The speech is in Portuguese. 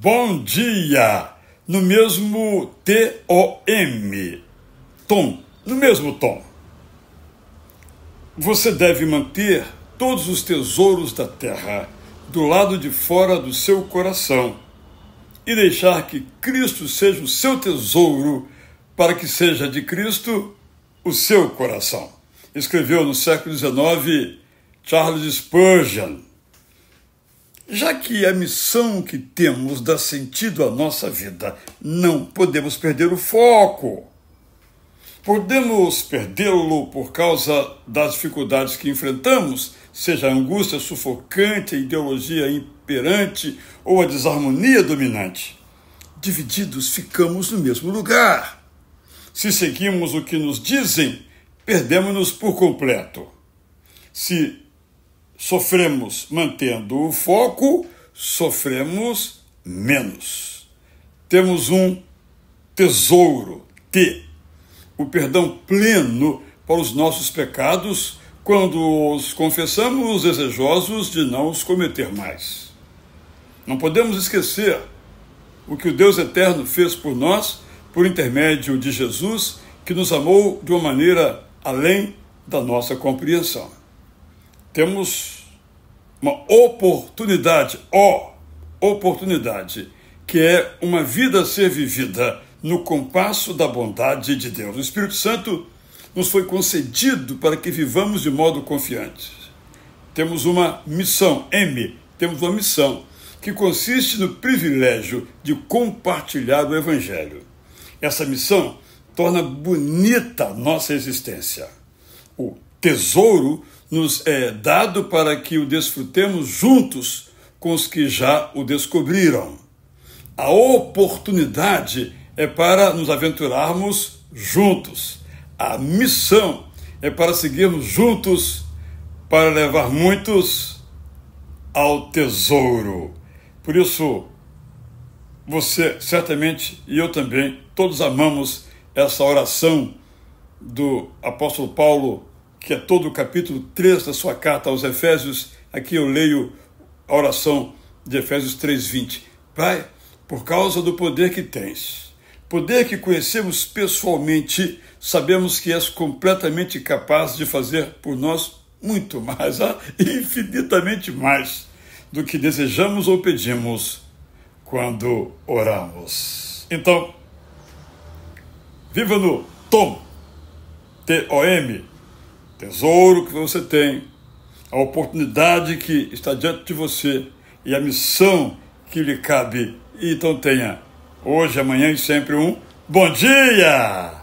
bom dia, no mesmo T-O-M, tom, no mesmo tom. Você deve manter todos os tesouros da terra do lado de fora do seu coração e deixar que Cristo seja o seu tesouro para que seja de Cristo o seu coração. Escreveu no século XIX Charles Spurgeon. Já que a missão que temos dá sentido à nossa vida, não podemos perder o foco. Podemos perdê-lo por causa das dificuldades que enfrentamos, seja a angústia sufocante, a ideologia imperante ou a desarmonia dominante. Divididos, ficamos no mesmo lugar. Se seguimos o que nos dizem, perdemos-nos por completo. Se sofremos mantendo o foco, sofremos menos. Temos um tesouro, T, o perdão pleno para os nossos pecados quando os confessamos desejosos de não os cometer mais. Não podemos esquecer o que o Deus eterno fez por nós por intermédio de Jesus, que nos amou de uma maneira além da nossa compreensão temos uma oportunidade, ó, oportunidade, que é uma vida a ser vivida no compasso da bondade de Deus. O Espírito Santo nos foi concedido para que vivamos de modo confiante. Temos uma missão, M, temos uma missão, que consiste no privilégio de compartilhar o Evangelho. Essa missão torna bonita a nossa existência. O tesouro nos é dado para que o desfrutemos juntos com os que já o descobriram. A oportunidade é para nos aventurarmos juntos. A missão é para seguirmos juntos para levar muitos ao tesouro. Por isso, você certamente e eu também, todos amamos essa oração do apóstolo Paulo que é todo o capítulo 3 da sua carta aos Efésios, aqui eu leio a oração de Efésios 3:20. Pai, por causa do poder que tens, poder que conhecemos pessoalmente, sabemos que és completamente capaz de fazer por nós muito mais, ah, infinitamente mais do que desejamos ou pedimos quando oramos. Então, viva no tom, T-O-M, tesouro que você tem, a oportunidade que está diante de você e a missão que lhe cabe. Então tenha hoje, amanhã e sempre um bom dia!